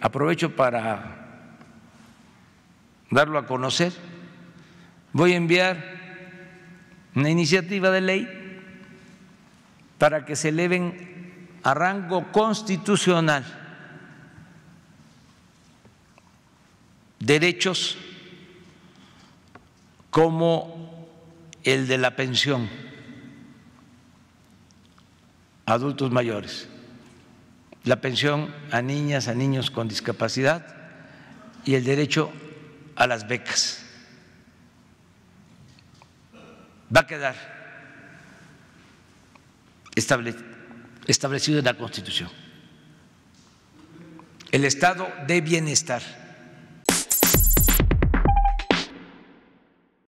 aprovecho para darlo a conocer, voy a enviar una iniciativa de ley para que se eleven a rango constitucional derechos como el de la pensión adultos mayores la pensión a niñas, a niños con discapacidad y el derecho a las becas. Va a quedar establecido en la Constitución. El estado de bienestar.